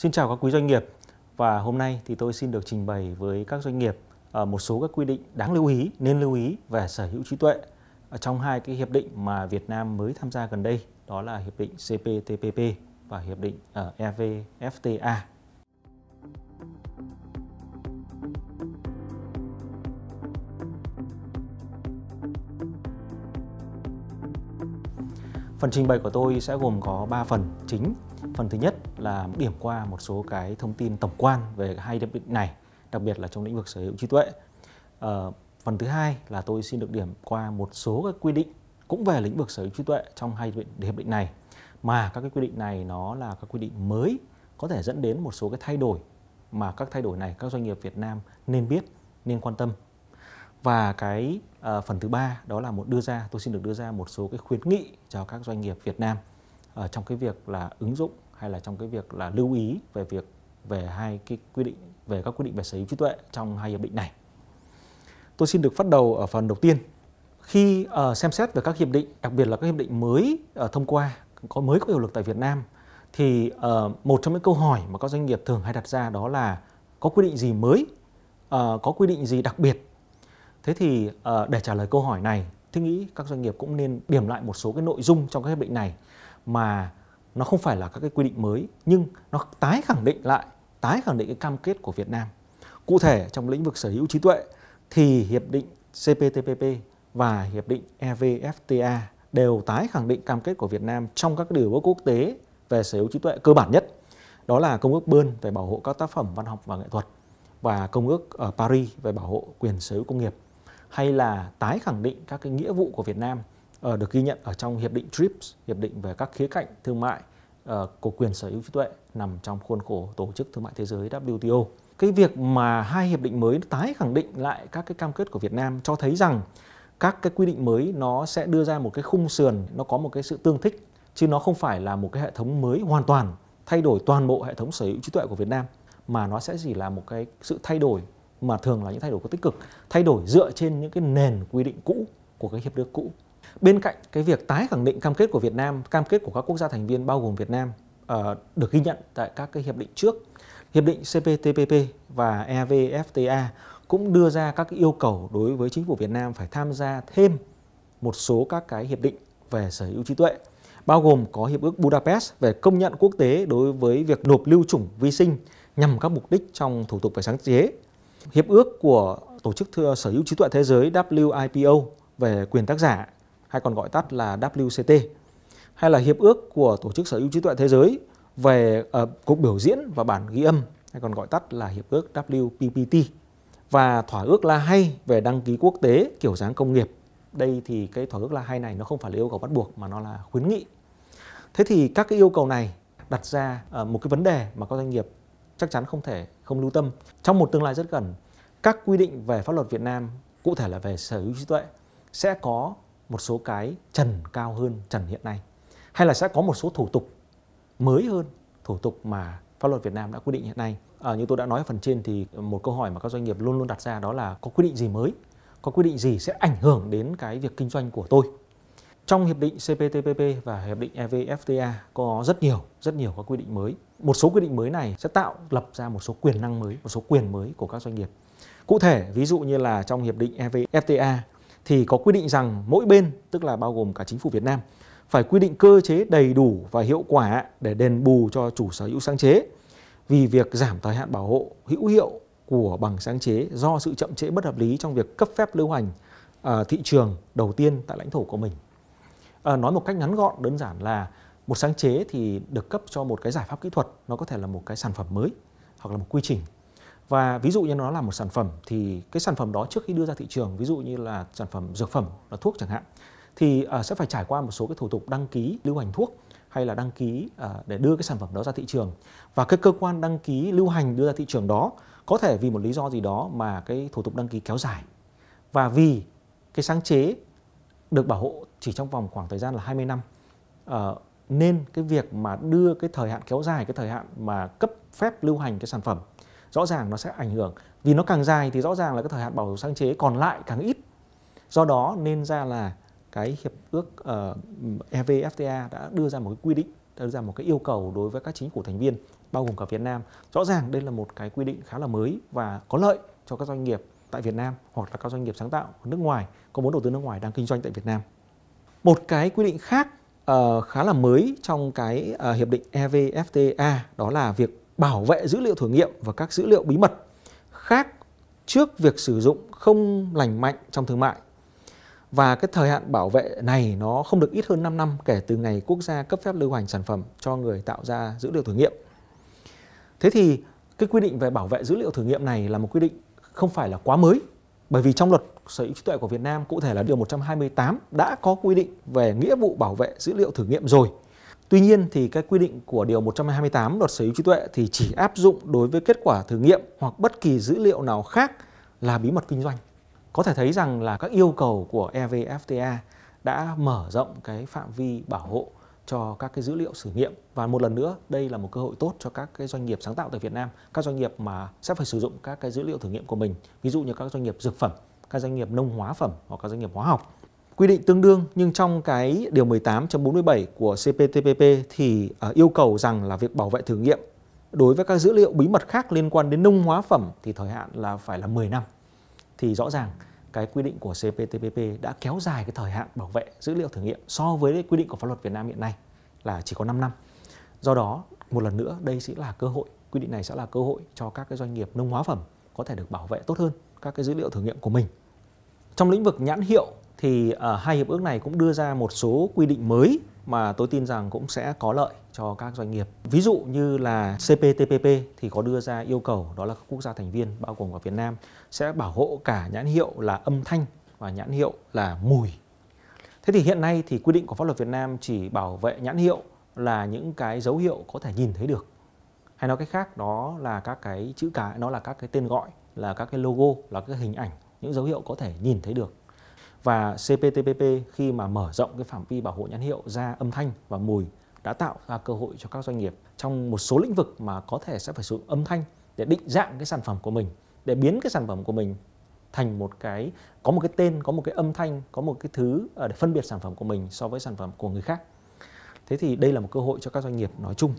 Xin chào các quý doanh nghiệp và hôm nay thì tôi xin được trình bày với các doanh nghiệp ờ, một số các quy định đáng lưu ý nên lưu ý về sở hữu trí tuệ trong hai cái hiệp định mà Việt Nam mới tham gia gần đây đó là hiệp định CPTPP và hiệp định ờ, EVFTA Phần trình bày của tôi sẽ gồm có 3 phần chính. Phần thứ nhất là điểm qua một số cái thông tin tổng quan về hai hiệp định này, đặc biệt là trong lĩnh vực sở hữu trí tuệ. Ờ, phần thứ hai là tôi xin được điểm qua một số các quy định cũng về lĩnh vực sở hữu trí tuệ trong hai hiệp định, hiệp định này mà các cái quy định này nó là các quy định mới có thể dẫn đến một số cái thay đổi mà các thay đổi này các doanh nghiệp Việt Nam nên biết, nên quan tâm và cái uh, phần thứ ba đó là một đưa ra tôi xin được đưa ra một số cái khuyến nghị cho các doanh nghiệp Việt Nam uh, trong cái việc là ứng dụng hay là trong cái việc là lưu ý về việc về hai cái quy định về các quy định về sở hữu trí tuệ trong hai hiệp định này. Tôi xin được phát đầu ở phần đầu tiên. Khi uh, xem xét về các hiệp định, đặc biệt là các hiệp định mới uh, thông qua có mới có hiệu lực tại Việt Nam thì uh, một trong những câu hỏi mà các doanh nghiệp thường hay đặt ra đó là có quy định gì mới, uh, có quy định gì đặc biệt Thế thì ờ, để trả lời câu hỏi này, tôi nghĩ các doanh nghiệp cũng nên điểm lại một số cái nội dung trong các hiệp định này mà nó không phải là các cái quy định mới nhưng nó tái khẳng định lại, tái khẳng định cái cam kết của Việt Nam. Cụ thể trong lĩnh vực sở hữu trí tuệ thì hiệp định CPTPP và hiệp định EVFTA đều tái khẳng định cam kết của Việt Nam trong các điều ước quốc tế về sở hữu trí tuệ cơ bản nhất. Đó là công ước Bơn về bảo hộ các tác phẩm văn học và nghệ thuật và công ước ở ờ, Paris về bảo hộ quyền sở hữu công nghiệp hay là tái khẳng định các cái nghĩa vụ của Việt Nam uh, được ghi nhận ở trong hiệp định TRIPS, hiệp định về các khía cạnh thương mại uh, của quyền sở hữu trí tuệ nằm trong khuôn khổ tổ chức thương mại thế giới WTO. Cái việc mà hai hiệp định mới tái khẳng định lại các cái cam kết của Việt Nam cho thấy rằng các cái quy định mới nó sẽ đưa ra một cái khung sườn nó có một cái sự tương thích chứ nó không phải là một cái hệ thống mới hoàn toàn thay đổi toàn bộ hệ thống sở hữu trí tuệ của Việt Nam mà nó sẽ chỉ là một cái sự thay đổi mà thường là những thay đổi có tích cực thay đổi dựa trên những cái nền quy định cũ của cái hiệp ước cũ bên cạnh cái việc tái khẳng định cam kết của Việt Nam cam kết của các quốc gia thành viên bao gồm Việt Nam ờ, được ghi nhận tại các cái hiệp định trước hiệp định CPTPP và EVFTA cũng đưa ra các yêu cầu đối với chính phủ Việt Nam phải tham gia thêm một số các cái hiệp định về sở hữu trí tuệ bao gồm có hiệp ước Budapest về công nhận quốc tế đối với việc nộp lưu chủng vi sinh nhằm các mục đích trong thủ tục về sáng chế Hiệp ước của Tổ chức Sở hữu trí tuệ thế giới WIPO về quyền tác giả hay còn gọi tắt là WCT hay là hiệp ước của Tổ chức Sở hữu trí tuệ thế giới về uh, cuộc biểu diễn và bản ghi âm hay còn gọi tắt là hiệp ước WPPT và thỏa ước La Hay về đăng ký quốc tế kiểu dáng công nghiệp. Đây thì cái thỏa ước La Hay này nó không phải là yêu cầu bắt buộc mà nó là khuyến nghị. Thế thì các cái yêu cầu này đặt ra ờ, một cái vấn đề mà các doanh nghiệp chắc chắn không thể không lưu tâm. Trong một tương lai rất gần, các quy định về pháp luật Việt Nam, cụ thể là về sở hữu trí tuệ, sẽ có một số cái trần cao hơn trần hiện nay. Hay là sẽ có một số thủ tục mới hơn thủ tục mà pháp luật Việt Nam đã quy định hiện nay. À, như tôi đã nói ở phần trên thì một câu hỏi mà các doanh nghiệp luôn luôn đặt ra đó là có quy định gì mới, có quy định gì sẽ ảnh hưởng đến cái việc kinh doanh của tôi. Trong hiệp định CPTPP và hiệp định evfta có rất nhiều, rất nhiều các quy định mới một số quy định mới này sẽ tạo lập ra một số quyền năng mới, một số quyền mới của các doanh nghiệp. Cụ thể, ví dụ như là trong hiệp định EVFTA thì có quy định rằng mỗi bên, tức là bao gồm cả chính phủ Việt Nam, phải quy định cơ chế đầy đủ và hiệu quả để đền bù cho chủ sở hữu sáng chế vì việc giảm thời hạn bảo hộ hữu hiệu của bằng sáng chế do sự chậm trễ bất hợp lý trong việc cấp phép lưu hành à, thị trường đầu tiên tại lãnh thổ của mình. À, nói một cách ngắn gọn đơn giản là một sáng chế thì được cấp cho một cái giải pháp kỹ thuật nó có thể là một cái sản phẩm mới hoặc là một quy trình và ví dụ như nó là một sản phẩm thì cái sản phẩm đó trước khi đưa ra thị trường ví dụ như là sản phẩm dược phẩm là thuốc chẳng hạn thì uh, sẽ phải trải qua một số cái thủ tục đăng ký lưu hành thuốc hay là đăng ký uh, để đưa cái sản phẩm đó ra thị trường và cái cơ quan đăng ký lưu hành đưa ra thị trường đó có thể vì một lý do gì đó mà cái thủ tục đăng ký kéo dài và vì cái sáng chế được bảo hộ chỉ trong vòng khoảng thời gian là 20 năm uh, nên cái việc mà đưa cái thời hạn kéo dài cái thời hạn mà cấp phép lưu hành cái sản phẩm rõ ràng nó sẽ ảnh hưởng vì nó càng dài thì rõ ràng là cái thời hạn bảo sáng chế còn lại càng ít do đó nên ra là cái hiệp ước uh, ờ, evfta đã đưa ra một cái quy định đưa ra một cái yêu cầu đối với các chính phủ thành viên bao gồm cả Việt Nam rõ ràng đây là một cái quy định khá là mới và có lợi cho các doanh nghiệp tại Việt Nam hoặc là các doanh nghiệp sáng tạo nước ngoài có vốn đầu tư nước ngoài đang kinh doanh tại Việt Nam một cái quy định khác Ờ, khá là mới trong cái uh, hiệp định EVFTA đó là việc bảo vệ dữ liệu thử nghiệm và các dữ liệu bí mật khác trước việc sử dụng không lành mạnh trong thương mại. Và cái thời hạn bảo vệ này nó không được ít hơn 5 năm kể từ ngày quốc gia cấp phép lưu hành sản phẩm cho người tạo ra dữ liệu thử nghiệm. Thế thì cái quy định về bảo vệ dữ liệu thử nghiệm này là một quy định không phải là quá mới bởi vì trong luật sở hữu trí tuệ của Việt Nam cụ thể là điều 128 đã có quy định về nghĩa vụ bảo vệ dữ liệu thử nghiệm rồi. Tuy nhiên thì cái quy định của điều 128 luật sở hữu trí tuệ thì chỉ áp dụng đối với kết quả thử nghiệm hoặc bất kỳ dữ liệu nào khác là bí mật kinh doanh. Có thể thấy rằng là các yêu cầu của EVFTA đã mở rộng cái phạm vi bảo hộ cho các cái dữ liệu thử nghiệm và một lần nữa đây là một cơ hội tốt cho các cái doanh nghiệp sáng tạo tại Việt Nam các doanh nghiệp mà sẽ phải sử dụng các cái dữ liệu thử nghiệm của mình ví dụ như các doanh nghiệp dược phẩm các doanh nghiệp nông hóa phẩm hoặc các doanh nghiệp hóa học quy định tương đương nhưng trong cái điều 18.47 của CPTPP thì à, yêu cầu rằng là việc bảo vệ thử nghiệm đối với các dữ liệu bí mật khác liên quan đến nông hóa phẩm thì thời hạn là phải là 10 năm thì rõ ràng cái quy định của CPTPP đã kéo dài cái thời hạn bảo vệ dữ liệu thử nghiệm so với quy định của pháp luật Việt Nam hiện nay là chỉ có 5 năm. Do đó, một lần nữa đây sẽ là cơ hội, quy định này sẽ là cơ hội cho các cái doanh nghiệp nông hóa phẩm có thể được bảo vệ tốt hơn các cái dữ liệu thử nghiệm của mình. Trong lĩnh vực nhãn hiệu thì uh, hai hiệp ước này cũng đưa ra một số quy định mới mà tôi tin rằng cũng sẽ có lợi cho các doanh nghiệp. Ví dụ như là CPTPP thì có đưa ra yêu cầu đó là các quốc gia thành viên bao gồm cả Việt Nam sẽ bảo hộ cả nhãn hiệu là âm thanh và nhãn hiệu là mùi. Thế thì hiện nay thì quy định của pháp luật Việt Nam chỉ bảo vệ nhãn hiệu là những cái dấu hiệu có thể nhìn thấy được. Hay nói cách khác đó là các cái chữ cái, nó là các cái tên gọi, là các cái logo, là các hình ảnh, những dấu hiệu có thể nhìn thấy được và CPTPP khi mà mở rộng cái phạm vi bảo hộ nhãn hiệu ra âm thanh và mùi đã tạo ra cơ hội cho các doanh nghiệp trong một số lĩnh vực mà có thể sẽ phải sử dụng âm thanh để định dạng cái sản phẩm của mình để biến cái sản phẩm của mình thành một cái có một cái tên có một cái âm thanh có một cái thứ ờ, để phân biệt sản phẩm của mình so với sản phẩm của người khác thế thì đây là một cơ hội cho các doanh nghiệp nói chung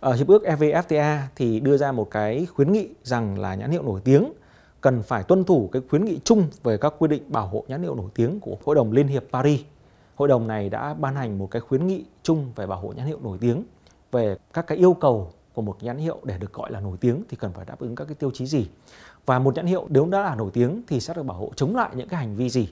ở ờ, hiệp ước evfta thì đưa ra một cái khuyến nghị rằng là nhãn hiệu nổi tiếng cần phải tuân thủ cái khuyến nghị chung về các quy định bảo hộ nhãn hiệu nổi tiếng của hội đồng liên hiệp paris hội đồng này đã ban hành một cái khuyến nghị chung về bảo hộ nhãn hiệu nổi tiếng về các cái yêu cầu của một nhãn hiệu để được gọi là nổi tiếng thì cần phải đáp ứng các cái tiêu chí gì và một nhãn hiệu nếu đã là nổi tiếng thì sẽ được bảo hộ chống lại những cái hành vi gì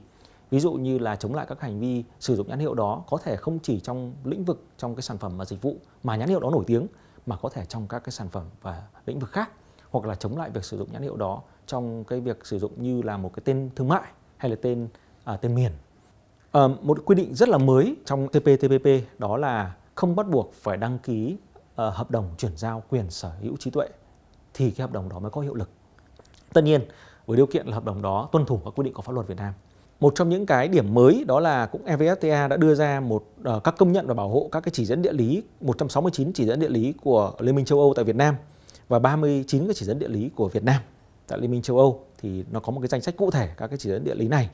ví dụ như là chống lại các hành vi sử dụng nhãn hiệu đó có thể không chỉ trong lĩnh vực trong cái sản phẩm và dịch vụ mà nhãn hiệu đó nổi tiếng mà có thể trong các cái sản phẩm và lĩnh vực khác hoặc là chống lại việc sử dụng nhãn hiệu đó trong cái việc sử dụng như là một cái tên thương mại hay là tên à, tên miền Ờ, một quy định rất là mới trong TPTPP đó là không bắt buộc phải đăng ký ờ, hợp đồng chuyển giao quyền sở hữu trí tuệ thì cái hợp đồng đó mới có hiệu lực. Tất nhiên với điều kiện là hợp đồng đó tuân thủ các quy định của pháp luật Việt Nam. Một trong những cái điểm mới đó là cũng EVFTA đã đưa ra một ờ, các công nhận và bảo hộ các cái chỉ dẫn địa lý 169 chỉ dẫn địa lý của Liên minh châu Âu tại Việt Nam và 39 cái chỉ dẫn địa lý của Việt Nam tại Liên minh châu Âu thì nó có một cái danh sách cụ thể các cái chỉ dẫn địa lý này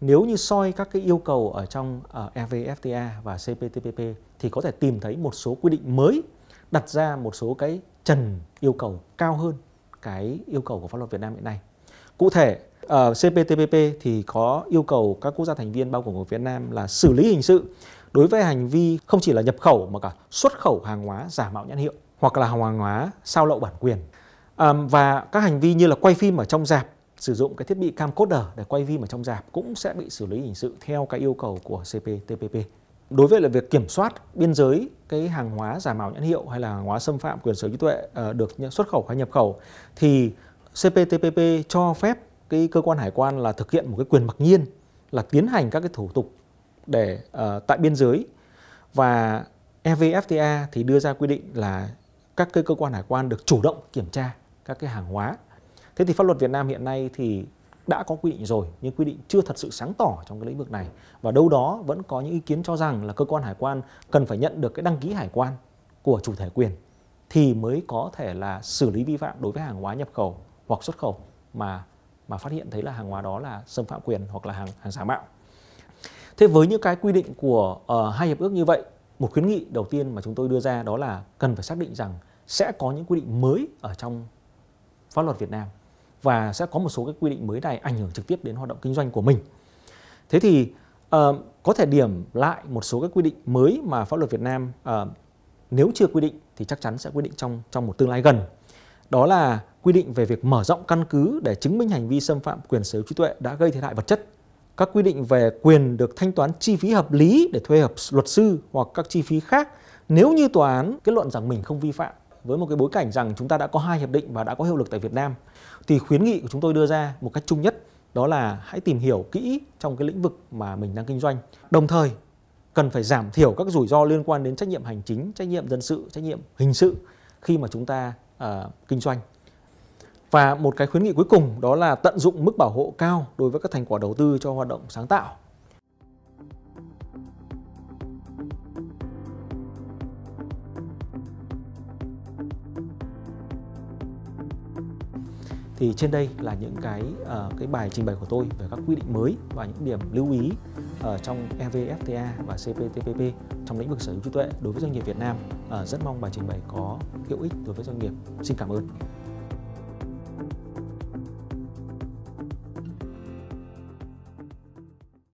nếu như soi các cái yêu cầu ở trong evfta ờ, và cptpp thì có thể tìm thấy một số quy định mới đặt ra một số cái trần yêu cầu cao hơn cái yêu cầu của pháp luật Việt Nam hiện nay. Cụ thể ờ, CPTPP thì có yêu cầu các quốc gia thành viên bao gồm của Việt Nam là xử lý hình sự đối với hành vi không chỉ là nhập khẩu mà cả xuất khẩu hàng hóa giả mạo nhãn hiệu hoặc là hàng hóa sao lậu bản quyền và các hành vi như là quay phim ở trong dạp sử dụng cái thiết bị camcorder để quay phim ở trong rạp cũng sẽ bị xử lý hình sự theo cái yêu cầu của CPTPP. Đối với là việc kiểm soát biên giới cái hàng hóa giả mạo nhãn hiệu hay là hàng hóa xâm phạm quyền sở hữu trí tuệ ờ, được xuất khẩu hay nhập khẩu thì CPTPP cho phép cái cơ quan hải quan là thực hiện một cái quyền mặc nhiên là tiến hành các cái thủ tục để uh, tại biên giới và EVFTA thì đưa ra quy định là các cái cơ quan hải quan được chủ động kiểm tra các cái hàng hóa Thế thì pháp luật Việt Nam hiện nay thì đã có quy định rồi nhưng quy định chưa thật sự sáng tỏ trong cái lĩnh vực này và đâu đó vẫn có những ý kiến cho rằng là cơ quan hải quan cần phải nhận được cái đăng ký hải quan của chủ thể quyền thì mới có thể là xử lý vi phạm đối với hàng hóa nhập khẩu hoặc xuất khẩu mà mà phát hiện thấy là hàng hóa đó là xâm phạm quyền hoặc là hàng hàng giả mạo. Thế với những cái quy định của uh, hai hiệp ước như vậy, một khuyến nghị đầu tiên mà chúng tôi đưa ra đó là cần phải xác định rằng sẽ có những quy định mới ở trong pháp luật Việt Nam và sẽ có một số cái quy định mới này ảnh hưởng trực tiếp đến hoạt động kinh doanh của mình. Thế thì uh, có thể điểm lại một số cái quy định mới mà pháp luật Việt Nam uh, nếu chưa quy định thì chắc chắn sẽ quy định trong trong một tương lai gần. Đó là quy định về việc mở rộng căn cứ để chứng minh hành vi xâm phạm quyền sở hữu trí tuệ đã gây thiệt hại vật chất. Các quy định về quyền được thanh toán chi phí hợp lý để thuê hợp luật sư hoặc các chi phí khác nếu như tòa án kết luận rằng mình không vi phạm với một cái bối cảnh rằng chúng ta đã có hai hiệp định và đã có hiệu lực tại Việt Nam thì khuyến nghị của chúng tôi đưa ra một cách chung nhất đó là hãy tìm hiểu kỹ trong cái lĩnh vực mà mình đang kinh doanh. Đồng thời cần phải giảm thiểu các rủi ro liên quan đến trách nhiệm hành chính, trách nhiệm dân sự, trách nhiệm hình sự khi mà chúng ta uh, kinh doanh. Và một cái khuyến nghị cuối cùng đó là tận dụng mức bảo hộ cao đối với các thành quả đầu tư cho hoạt động sáng tạo. thì trên đây là những cái uh, cái bài trình bày của tôi về các quy định mới và những điểm lưu ý ở ờ, trong evfta và cptpp trong lĩnh vực sở hữu trí tuệ đối với doanh nghiệp việt nam uh, rất mong bài trình bày có hữu ích đối với doanh nghiệp xin cảm ơn